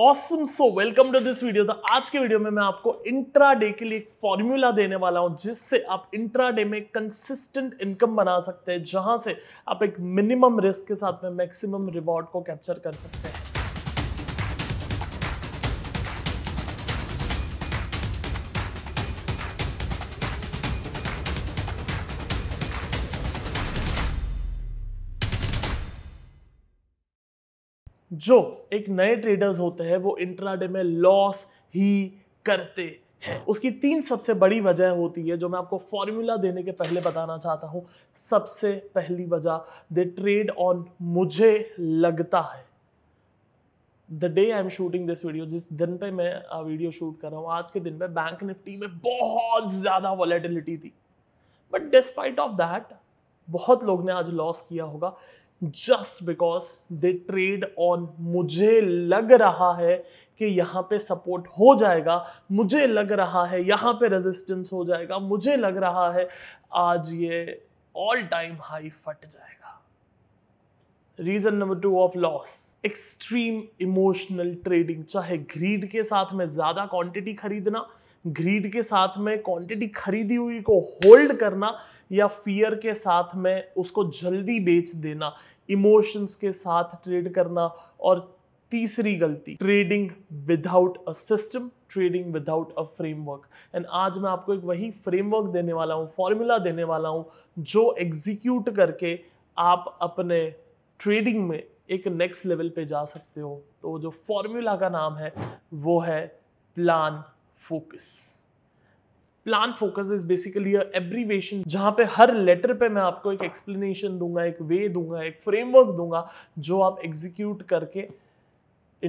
Awesome so welcome to this video तो आज के वीडियो में मैं आपको इंट्रा डे के लिए एक फॉर्मूला देने वाला हूं जिससे आप इंट्रा डे में कंसिस्टेंट इनकम बना सकते हैं जहां से आप एक मिनिमम रिस्क के साथ में मैक्सिमम रिवॉर्ड को कैप्चर कर सकते हैं जो एक नए ट्रेडर्स होते हैं वो इंट्राडे में लॉस ही करते हैं उसकी तीन सबसे बड़ी वजह होती है जो मैं आपको फॉर्मूला देने के पहले बताना चाहता हूँ सबसे पहली वजह दे ट्रेड ऑन मुझे लगता है the day I am shooting this video जिस दिन पे मैं वीडियो शूट कर रहा हूँ आज के दिन में बैंक निफ्टी में बहुत ज़्यादा वॉलेटिलिटी थी बट डिस्पाइट ऑफ दैट बहुत लोग ने आज लॉस किया होगा just because they trade on मुझे लग रहा है कि यहाँ पे सपोर्ट हो जाएगा मुझे लग रहा है यहाँ पे रेजिस्टेंस हो जाएगा मुझे लग रहा है आज ये ऑल टाइम हाई फट जाएगा reason number two of loss extreme emotional trading चाहे ग्रीड के साथ में ज्यादा क्वांटिटी खरीदना ग्रीड के साथ में क्वांटिटी खरीदी हुई को होल्ड करना या फियर के साथ में उसको जल्दी बेच देना इमोशंस के साथ ट्रेड करना और तीसरी गलती trading without a system trading without a framework and आज मैं आपको एक वही फ्रेमवर्क देने वाला हूँ फॉर्मूला देने वाला हूँ जो एग्जीक्यूट करके आप अपने ट्रेडिंग में एक नेक्स्ट लेवल पे जा सकते हो तो जो फॉर्मूला का नाम है वो है plan focus plan focus is basically abbreviation जहां पे हर लेटर पे मैं आपको एक एक्सप्लेनेशन दूंगा एक वे दूंगा एक फ्रेमवर्क दूंगा जो आप एग्जीक्यूट करके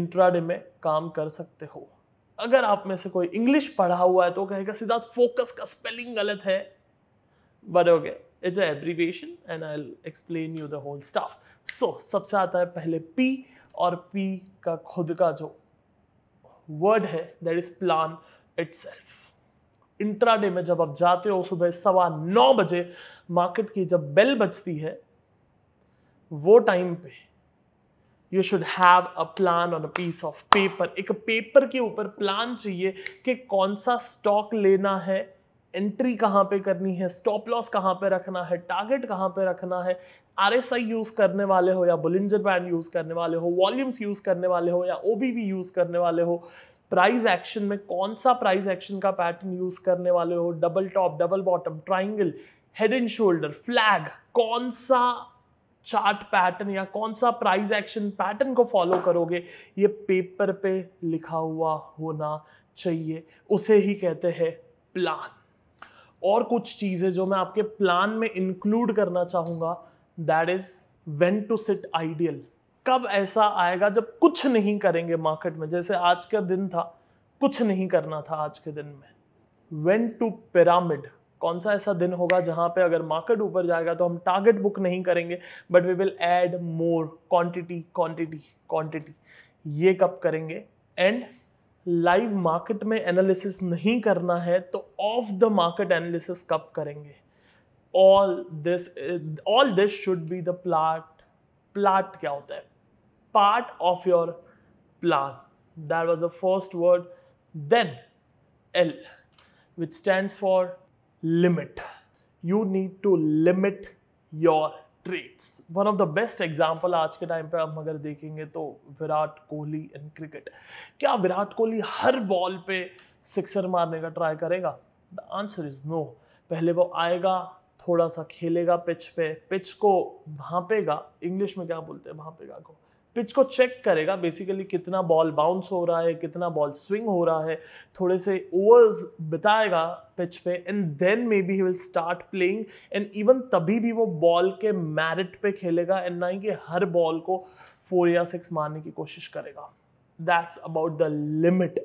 इंट्राडे में काम कर सकते हो अगर आप में से कोई इंग्लिश पढ़ा हुआ है तो कहेगा सिद्धार्थ फोकस का स्पेलिंग गलत है but okay it's abbreviation and I explain you the whole staff so सबसे आता है पहले पी और पी का खुद का जो वर्ड है that is plan itself intraday में जब आप जाते हो सुबह सवा नौ बजे मार्केट की जब बेल बजती है वो टाइम पे you should have a plan on a piece of paper एक पेपर के ऊपर प्लान चाहिए कि कौन सा स्टॉक लेना है एंट्री कहाँ पे करनी है स्टॉप लॉस कहाँ पे रखना है टारगेट कहाँ पे रखना है आर एस आई यूज़ करने वाले हो या बुलिंजर बैंड यूज़ करने वाले हो वॉल्यूम्स यूज़ करने वाले हो या ओ बी वी यूज़ करने वाले हो प्राइस एक्शन में कौन सा प्राइस एक्शन का पैटर्न यूज करने वाले हो double top double bottom triangle head and shoulder flag कौन सा चार्ट पैटर्न या कौन सा प्राइस एक्शन पैटर्न को फॉलो करोगे ये पेपर पे लिखा हुआ होना चाहिए उसे ही कहते हैं प्लान और कुछ चीज़ें जो मैं आपके प्लान में इंक्लूड करना चाहूँगा that is when to sit ideal कब ऐसा आएगा जब कुछ नहीं करेंगे मार्केट में जैसे आज का दिन था कुछ नहीं करना था आज के दिन में वेन टू पिरामिड कौन सा ऐसा दिन होगा जहां पे अगर मार्केट ऊपर जाएगा तो हम टारगेट बुक नहीं करेंगे but we will add more quantity quantity quantity ये कब करेंगे एंड लाइव मार्केट में एनालिसिस नहीं करना है तो ऑफ द मार्केट एनालिसिस कब करेंगे all this all this should be the plot plot क्या होता है part of your plan. That was the first word. Then L, which stands for limit. You need to limit your trades one of the best example आज के time पे हम अगर देखेंगे तो विराट कोहली इन क्रिकेट क्या विराट कोहली हर बॉल पे सिक्सर मारने का ट्राई करेगा द आंसर इज नो पहले वो आएगा थोड़ा सा खेलेगा पिच पे पिच को भापेगा इंग्लिश में क्या बोलते हैं भापेगा को पिच को चेक करेगा बेसिकली कितना बॉल बाउंस हो रहा है कितना बॉल स्विंग हो रहा है थोड़े से ओवर्स बिताएगा पिच पे and then may maybe he will start playing and even तभी भी वो बॉल के मैरिट पे खेलेगा एंड ना ही कि हर बॉल को फोर या सिक्स मारने की कोशिश करेगा that's about the limit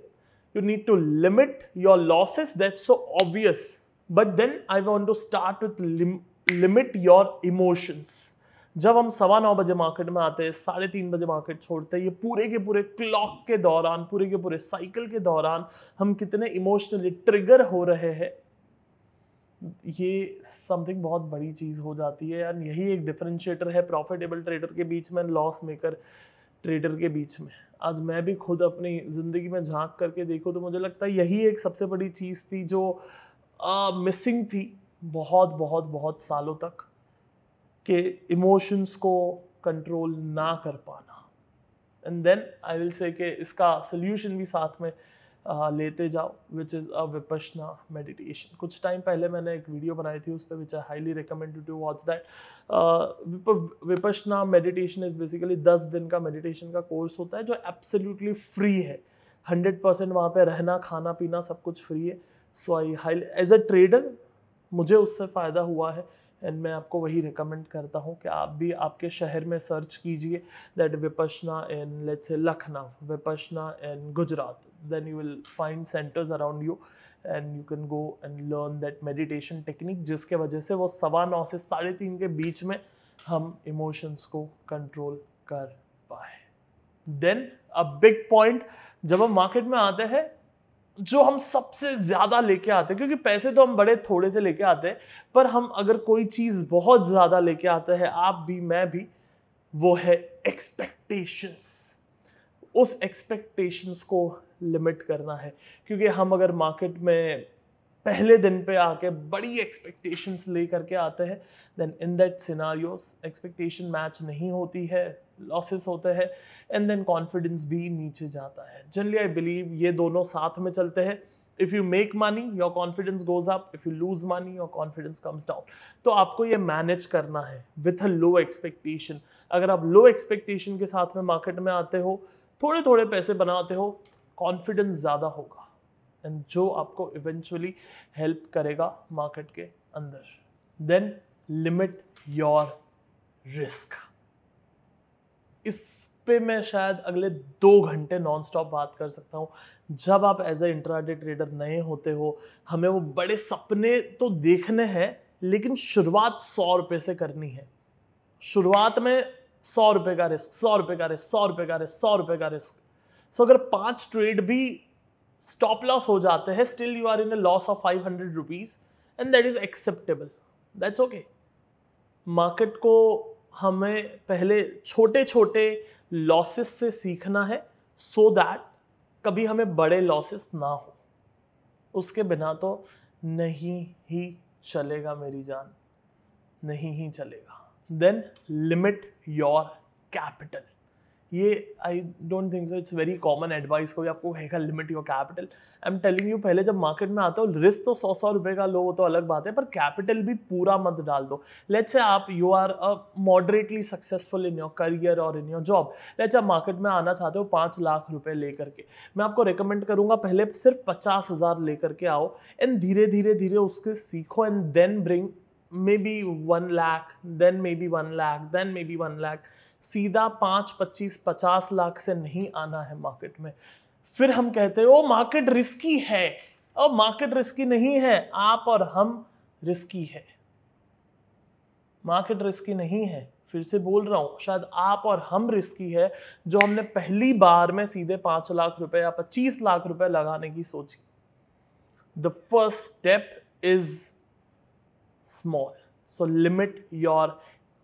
you need to limit your losses that's so obvious but then I want to start with limit your emotions जब हम सवा नौ बजे मार्केट में आते हैं साढ़े तीन बजे मार्केट छोड़ते हैं ये पूरे के पूरे क्लॉक के दौरान पूरे के पूरे साइकिल के दौरान हम कितने इमोशनली ट्रिगर हो रहे हैं ये समथिंग बहुत बड़ी चीज़ हो जाती है एंड यही एक डिफ्रेंशिएटर है प्रॉफिटेबल ट्रेडर के बीच में लॉस मेकर ट्रेडर के बीच में आज मैं भी खुद अपनी ज़िंदगी में झांक करके देखूँ तो मुझे लगता है यही एक सबसे बड़ी चीज़ थी जो मिसिंग थी बहुत बहुत बहुत सालों तक कि इमोशंस को कंट्रोल ना कर पाना and then I will say इसका सोल्यूशन भी साथ में आ, लेते जाओ which is a Vipassana meditation कुछ टाइम पहले मैंने एक वीडियो बनाई थी उस पर which I highly recommended to watch that Vipassana meditation is basically दस दिन का मेडिटेशन का कोर्स होता है जो एब्सोल्युटली फ्री है हंड्रेड परसेंट वहाँ पर रहना खाना पीना सब कुछ फ्री है so I high as a trader मुझे उससे फ़ायदा हुआ है एंड मैं आपको वही रिकमेंड करता हूँ कि आप भी आपके शहर में सर्च कीजिए that Vipassana in let's Lucknow Vipassana in Gujarat then you will find centres around you and you can go and learn that meditation technique जिसके वजह से वो सवा नौ से साढ़े तीन के बीच में हम इमोशंस को कंट्रोल कर पाए देन अ बिग पॉइंट जब हम मार्केट में आते हैं जो हम सबसे ज़्यादा लेके आते हैं क्योंकि पैसे तो हम बड़े थोड़े से लेके आते हैं पर हम अगर कोई चीज़ बहुत ज़्यादा लेके आते हैं आप भी मैं भी वो है एक्सपेक्टेशंस उस एक्सपेक्टेशंस को लिमिट करना है क्योंकि हम अगर मार्केट में पहले दिन पे आके बड़ी एक्सपेक्टेशंस ले करके आते हैं then in that scenarios expectation match नहीं होती है लॉसेस होते हैं एंड देन कॉन्फिडेंस भी नीचे जाता है जनरली आई बिलीव ये दोनों साथ में चलते हैं if you make money your confidence goes up if you lose money your confidence comes down तो आपको ये मैनेज करना है विथ अ लो एक्सपेक्टेशन अगर आप लो एक्सपेक्टेशन के साथ में मार्केट में आते हो थोड़े थोड़े पैसे बनाते हो कॉन्फिडेंस ज़्यादा होगा एंड जो आपको इवेंचुअली हेल्प करेगा मार्केट के अंदर देन लिमिट योर रिस्क इस पे मैं शायद अगले दो घंटे नॉन स्टॉप बात कर सकता हूँ जब आप एज ए इंट्राडे ट्रेडर नए होते हो हमें वो बड़े सपने तो देखने हैं लेकिन शुरुआत सौ रुपये से करनी है शुरुआत में सौ रुपये का रिस्क सौ रुपये का रिस्क सौ रुपये का रिस्क सौ रुपये का रिस्क सो अगर पांच ट्रेड भी स्टॉप लॉस हो जाते हैं still you are in a loss of five hundred rupees and that is acceptable that's okay market को हमें पहले छोटे छोटे लॉसेस से सीखना है सो so दैट कभी हमें बड़े लॉसेस ना हो उसके बिना तो नहीं ही चलेगा मेरी जान नहीं ही चलेगा देन लिमिट योर कैपिटल ये I don't think so it's very common advice कोई आपको कहेगा limit your capital I am telling you पहले जब मार्केट में आता हो रिस्क तो सौ सौ रुपये का लो हो तो अलग बात है पर कैपिटल भी पूरा मत डाल दो लेट्स से आप you are a moderately successful in your career और इन योर जॉब लेट्स आप मार्केट में आना चाहते हो पाँच लाख रुपये लेकर के मैं आपको रिकमेंड करूँगा पहले सिर्फ पचास हज़ार लेकर के आओ एंड धीरे धीरे धीरे उसके सीखो and then bring maybe one lakh then may maybe one lakh then may maybe one lakh सीधा पाँच पच्चीस पचास लाख से नहीं आना है मार्केट में फिर हम कहते हैं ओ मार्केट रिस्की है ओ मार्केट रिस्की नहीं है आप और हम रिस्की है मार्केट रिस्की नहीं है फिर से बोल रहा हूँ शायद आप और हम रिस्की है जो हमने पहली बार में सीधे पाँच लाख रुपए या पच्चीस लाख रुपए लगाने की सोची the first step is small so limit your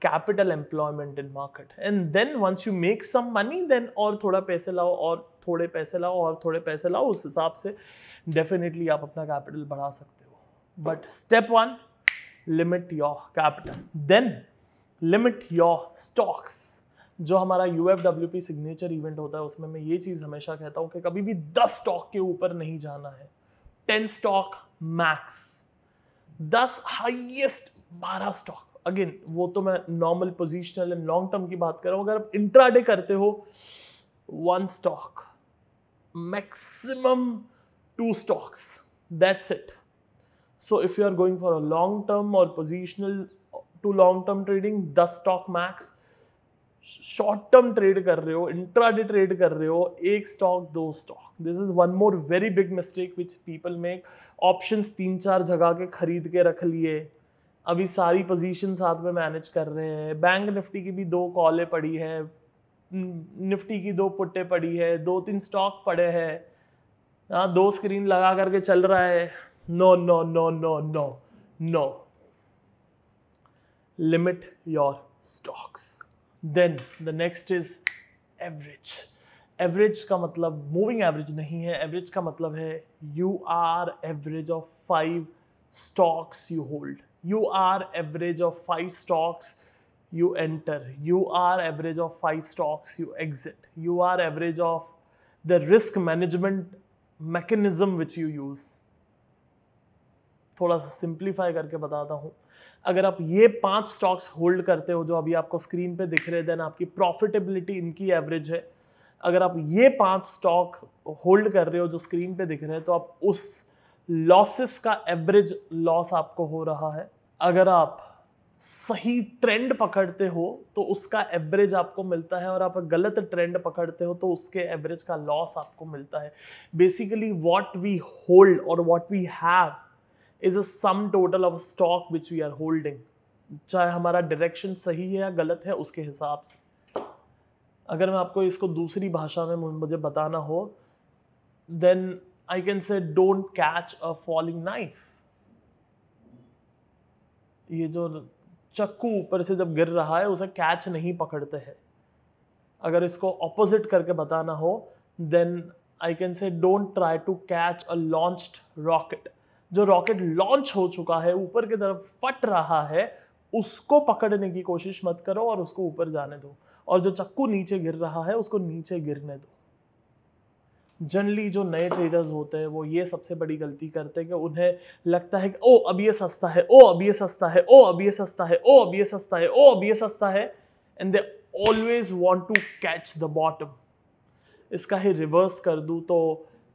capital employment in market and then once you make some money then और थोड़ा पैसे लाओ और थोड़े पैसे लाओ और थोड़े पैसे लाओ उस हिसाब से डेफिनेटली आप अपना कैपिटल बढ़ा सकते हो but step one limit your capital then limit your stocks जो हमारा U F W P signature event होता है उसमें मैं ये चीज़ हमेशा कहता हूँ कि कभी भी दस स्टॉक के ऊपर नहीं जाना है टेन स्टॉक मैक्स दस हाइएस्ट बारह स्टॉक अगेन वो तो मैं normal positional and long term की बात कर रहा हूँ अगर आप इंट्राडे करते हो one stock maximum two stocks that's it so if you are going for a long term और positional to long term trading दस stock max short term trade कर रहे हो इंट्राडे ट्रेड कर रहे हो एक स्टॉक दो stock this is one more very big mistake which people make option तीन चार जगह के खरीद के रख लिए अभी सारी पोजीशन साथ में मैनेज कर रहे हैं बैंक निफ्टी की भी दो कॉलें पड़ी है निफ्टी की दो पुट्टे पड़ी है दो तीन स्टॉक पड़े हैं हाँ दो स्क्रीन लगा करके चल रहा है no no no no no no limit your stocks then the next is average average का मतलब मूविंग एवरेज नहीं है एवरेज का मतलब है you are average of five stocks you hold you are average of five stocks you enter you are average of five stocks you exit you are average of the risk management mechanism which you use थोड़ा सा simplify करके बताता हूँ अगर आप ये पांच stocks hold करते हो जो अभी आपको स्क्रीन पे दिख रहे देन आपकी प्रॉफिटेबिलिटी इनकी एवरेज है अगर आप ये पांच स्टॉक होल्ड कर रहे हो जो स्क्रीन पे दिख रहे हैं तो आप उस लॉसेस का एवरेज लॉस आपको हो रहा है अगर आप सही ट्रेंड पकड़ते हो तो उसका एवरेज आपको मिलता है और आप गलत ट्रेंड पकड़ते हो तो उसके एवरेज का लॉस आपको मिलता है बेसिकली वॉट वी होल्ड और what we have is a sum total of stock which we are holding चाहे हमारा डायरेक्शन सही है या गलत है उसके हिसाब से अगर मैं आपको इसको दूसरी भाषा में मुझे बताना हो then I can say don't catch a falling knife ये जो चक्कू ऊपर से जब गिर रहा है उसे कैच नहीं पकड़ते हैं अगर इसको ऑपोजिट करके बताना हो then I can say don't try to catch a launched rocket जो रॉकेट लॉन्च हो चुका है ऊपर की तरफ फट रहा है उसको पकड़ने की कोशिश मत करो और उसको ऊपर जाने दो और जो चक्कू नीचे गिर रहा है उसको नीचे गिरने दो जनरली जो नए ट्रेडर्स होते हैं वो ये सबसे बड़ी गलती करते हैं कि उन्हें लगता है कि ओ अब ये सस्ता है ओ अब ये सस्ता है ओ अब ये सस्ता है ओ अब ये सस्ता है ओ अब ये सस्ता है and they always want to catch the bottom इसका ही रिवर्स कर दूँ तो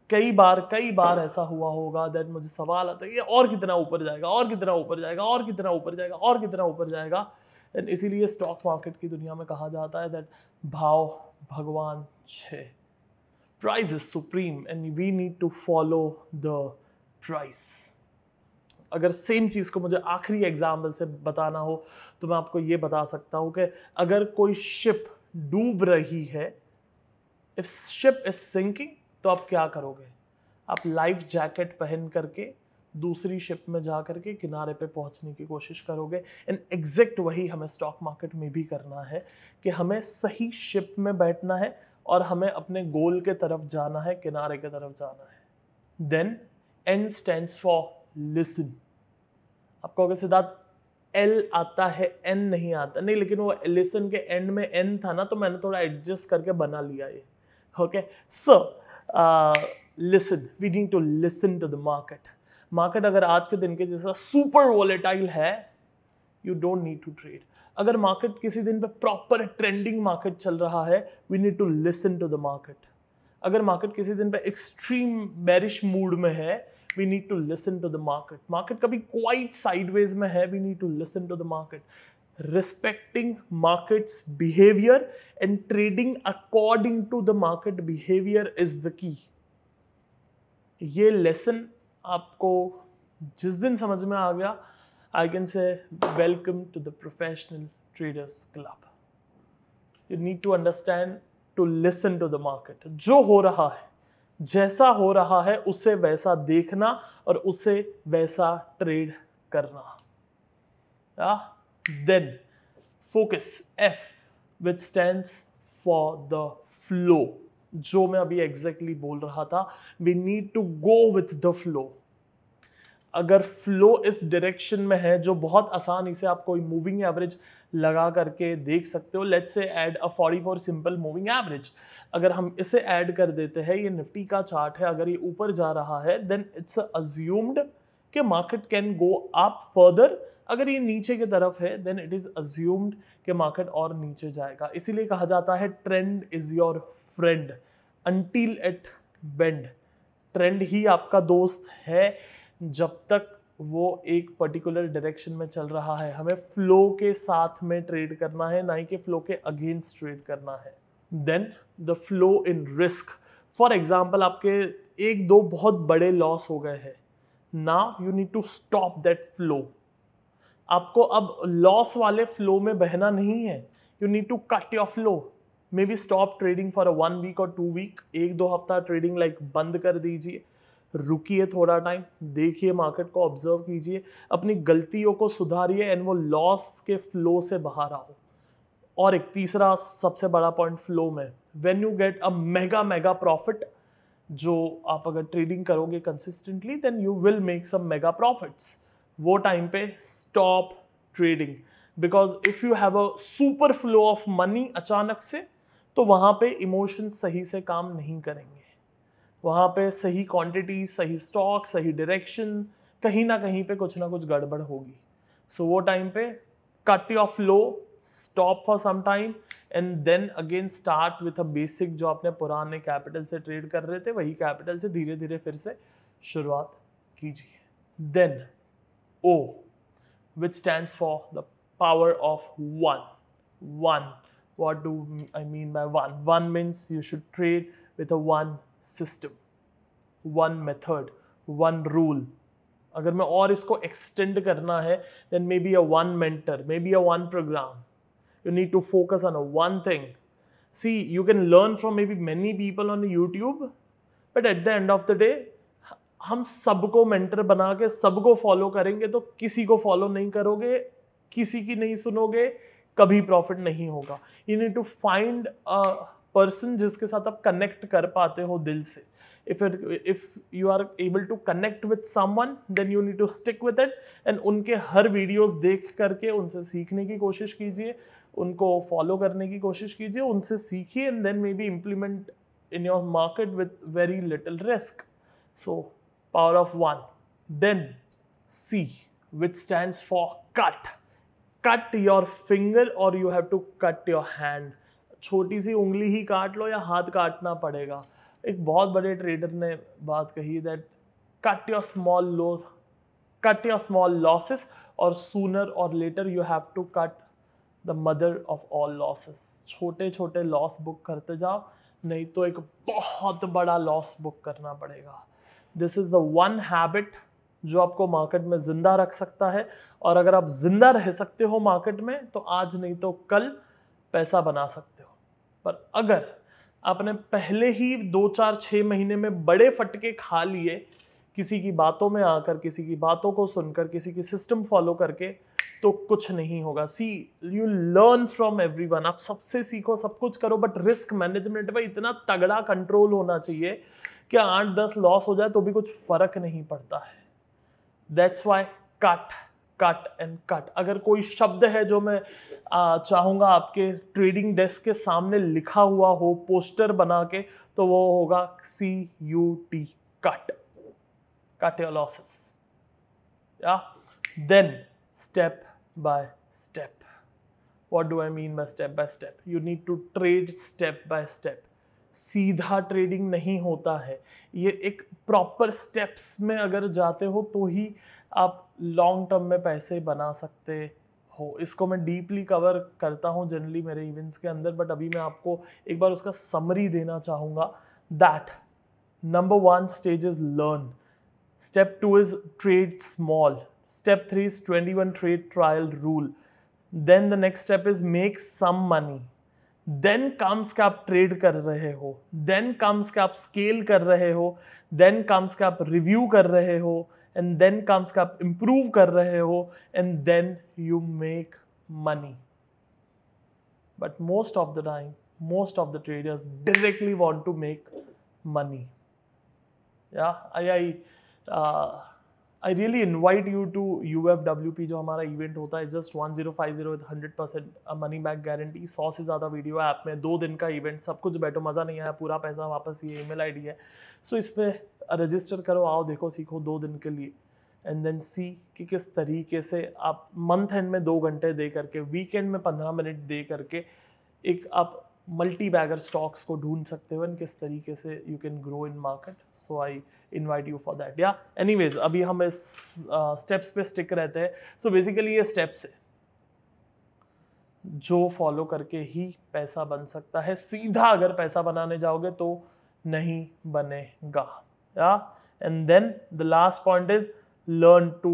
कई बार कई बार ऐसा हुआ होगा दैट मुझे सवाल आता है ये और कितना ऊपर जाएगा और कितना ऊपर जाएगा और कितना ऊपर जाएगा और कितना ऊपर जाएगा एंड इसीलिए स्टॉक मार्केट की दुनिया में कहा जाता है दैट भाव भगवान छः price is supreme and we need to follow the price अगर सेम चीज़ को मुझे आखिरी एग्जाम्पल से बताना हो तो मैं आपको ये बता सकता हूँ कि अगर कोई शिप डूब रही है इफ शिप इज सिंकिंग तो आप क्या करोगे आप लाइफ जैकेट पहन करके दूसरी शिप में जा करके किनारे पे पहुंचने की कोशिश करोगे एंड एग्जैक्ट वही हमें स्टॉक मार्केट में भी करना है कि हमें सही शिप में बैठना है और हमें अपने गोल के तरफ जाना है किनारे के तरफ जाना है then N stand for listen आप कहोगे सिद्धार्थ एल आता है एन नहीं आता नहीं लेकिन वो लिसन के एंड में एन था ना तो मैंने थोड़ा एडजस्ट करके बना लिया ये okay so listen we need to listen to the market market अगर आज के दिन के जैसा सुपर वॉलेटाइल है you don't need to trade अगर मार्केट किसी दिन पे प्रॉपर ट्रेंडिंग मार्केट चल रहा है we need to listen to the market अगर मार्केट किसी दिन पे एक्सट्रीम बैरिश मूड में है we need to listen to the market market कभी क्वाइट साइडवेज में है we need to listen to the market respecting market's behaviour and trading according to the market behaviour is the key ये lesson आपको जिस दिन समझ में आ गया I can say, Welcome to the Professional Traders Club. You need to understand to listen to the market. जो हो रहा है जैसा हो रहा है उसे वैसा देखना और उसे वैसा ट्रेड करना yeah? Then, focus F, which stands for the flow. जो मैं अभी एग्जैक्टली exactly बोल रहा था we need to go with the flow अगर फ्लो इस डायरेक्शन में है जो बहुत आसानी से आप कोई मूविंग एवरेज लगा करके देख सकते हो let's say add a 44 simple moving average अगर हम इसे ऐड कर देते हैं ये निफ्टी का चार्ट है अगर ये ऊपर जा रहा है देन इट्स अज्यूम्ड कि market can go up further अगर ये नीचे की तरफ है देन इट इज़ अज्यूम्ड कि मार्केट और नीचे जाएगा इसीलिए कहा जाता है trend is your friend until it bend trend ही आपका दोस्त है जब तक वो एक पर्टिकुलर डायरेक्शन में चल रहा है हमें फ्लो के साथ में ट्रेड करना है ना ही कि फ्लो के अगेंस्ट ट्रेड करना है then the flow in risk for example आपके एक दो बहुत बड़े लॉस हो गए हैं ना you need to stop that flow आपको अब लॉस वाले फ्लो में बहना नहीं है you need to cut your flow maybe stop trading for a one week और टू वीक एक दो हफ्ता ट्रेडिंग लाइक बंद कर दीजिए रुकिए थोड़ा टाइम देखिए मार्केट को ऑब्जर्व कीजिए अपनी गलतियों को सुधारिए एंड वो लॉस के फ्लो से बाहर आओ और एक तीसरा सबसे बड़ा पॉइंट फ्लो में when you get a mega mega profit जो आप अगर ट्रेडिंग करोगे consistently then you will make some mega profits वो टाइम पे stop trading because if you have a super flow of money अचानक से तो वहाँ पे इमोशन सही से काम नहीं करेंगे वहाँ पे सही क्वांटिटी सही स्टॉक सही डायरेक्शन कहीं ना कहीं पे कुछ ना कुछ गड़बड़ होगी सो so, वो टाइम पे कट ऑफ लो stop for some time and then again start with a basic जो आपने पुराने कैपिटल से ट्रेड कर रहे थे वही कैपिटल से धीरे धीरे फिर से शुरुआत कीजिए then O which stand for the power of one one what do I mean by one one means you should trade with a one system one method one rule अगर मैं और इसको एक्सटेंड करना है then may maybe a one mentor maybe a one programme you need to focus on a one thing see you can learn from maybe many people on YouTube but at the end of the day हम सबको mentor बना के सबको follow करेंगे तो किसी को follow नहीं करोगे किसी की नहीं सुनोगे कभी प्रॉफिट नहीं होगा you need to find a person जिसके साथ आप कनेक्ट कर पाते हो दिल से if it if you are able to connect with someone then you need to stick with it and उनके हर वीडियोस देख करके उनसे सीखने की कोशिश कीजिए उनको फॉलो करने की कोशिश कीजिए उनसे सीखिए and then may be implement in your market with very little risk so power of one then C which stand for cut cut your finger or you have to cut your hand छोटी सी उंगली ही काट लो या हाथ काटना पड़ेगा एक बहुत बड़े ट्रेडर ने बात कही that cut your small low cut your small losses और sooner or later you have to cut the mother of all losses छोटे छोटे लॉस बुक करते जाओ नहीं तो एक बहुत बड़ा लॉस बुक करना पड़ेगा this is the one habit जो आपको मार्केट में ज़िंदा रख सकता है और अगर आप ज़िंदा रह सकते हो मार्केट में तो आज नहीं तो कल पैसा बना सकते पर अगर आपने पहले ही दो चार छः महीने में बड़े फटके खा लिए किसी की बातों में आकर किसी की बातों को सुनकर किसी की सिस्टम फॉलो करके तो कुछ नहीं होगा सी you learn from everyone आप सबसे सीखो सब कुछ करो बट रिस्क मैनेजमेंट में इतना तगड़ा कंट्रोल होना चाहिए कि आठ दस लॉस हो जाए तो भी कुछ फर्क नहीं पड़ता है that's why cut cut and cut अगर कोई शब्द है जो मैं चाहूँगा आपके ट्रेडिंग डेस्क के सामने लिखा हुआ हो पोस्टर बना के तो वो होगा सी U T cut cut your losses या then step by step what do I mean by step by step you need to trade step by step सीधा ट्रेडिंग नहीं होता है ये एक प्रॉपर स्टेप्स में अगर जाते हो तो ही आप लॉन्ग टर्म में पैसे बना सकते हो इसको मैं डीपली कवर करता हूँ जनरली मेरे इवेंट्स के अंदर बट अभी मैं आपको एक बार उसका समरी देना चाहूँगा that number one stage is learn step two is trade small step three is twenty one trade trial rule then the next step is make some money then comes के आप trade कर रहे हो then comes के आप scale कर रहे हो देन कम्स के आप रिव्यू कर रहे हो एंड देन कम्स का आप इम्प्रूव कर रहे हो and then you make money but most of the time most of the traders directly want to make money या I I I really invite you to U F W P जो हमारा event होता है just one zero five zero hundred percent money back guarantee सौ से ज़्यादा video app में दो दिन का इवेंट सब कुछ बैठो मज़ा नहीं आया पूरा पैसा वापस ये ई मेल आई डी है सो so, इस पर रजिस्टर करो आओ देखो सीखो दो दिन के लिए एंड देन सी कि किस तरीके से आप मंथ एंड में दो घंटे दे करके वीकेंड में पंद्रह मिनट दे करके एक आप मल्टी बैगर स्टॉक्स को ढूंढ सकते हो एंड किस तरीके से you can grow in market so I invite you for that या वेज अभी हम इस स्टेप्स uh, पे स्टिक रहते हैं सो so बेसिकली ये स्टेप्स है जो फॉलो करके ही पैसा बन सकता है सीधा अगर पैसा बनाने जाओगे तो नहीं बनेगा या and then the last point is learn to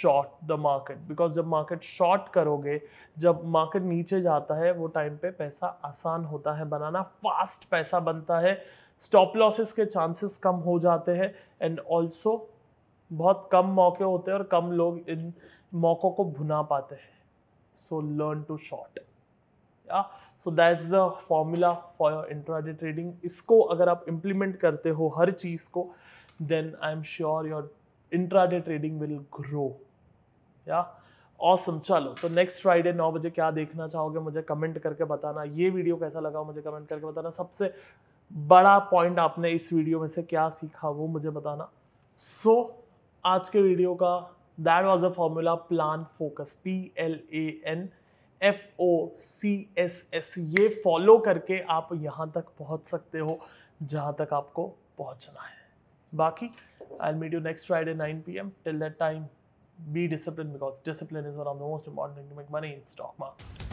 short the market because जब मार्केट शॉर्ट करोगे जब मार्केट नीचे जाता है वो टाइम पे पैसा आसान होता है बनाना फास्ट पैसा बनता है स्टॉप लॉसेस के चांसेस कम हो जाते हैं एंड ऑल्सो बहुत कम मौके होते हैं और कम लोग इन मौक़ों को भुना पाते हैं सो लर्न टू शॉर्ट या so that is the formula for your intraday trading इसको अगर आप इम्प्लीमेंट करते हो हर चीज़ को then I am sure your intraday trading will grow या ऑसम चलो तो नेक्स्ट फ्राइडे नौ बजे क्या देखना चाहोगे मुझे कमेंट करके बताना ये वीडियो कैसा लगा मुझे कमेंट करके बताना सबसे बड़ा पॉइंट आपने इस वीडियो में से क्या सीखा वो मुझे बताना सो so, आज के वीडियो का that was a formula plan focus P L A N F O C S S ये फॉलो करके आप यहाँ तक पहुँच सकते हो जहाँ तक आपको पहुँचना है बाकी I meet you next Friday nine P M till that time be discipline because discipline is one of the most important thing to make money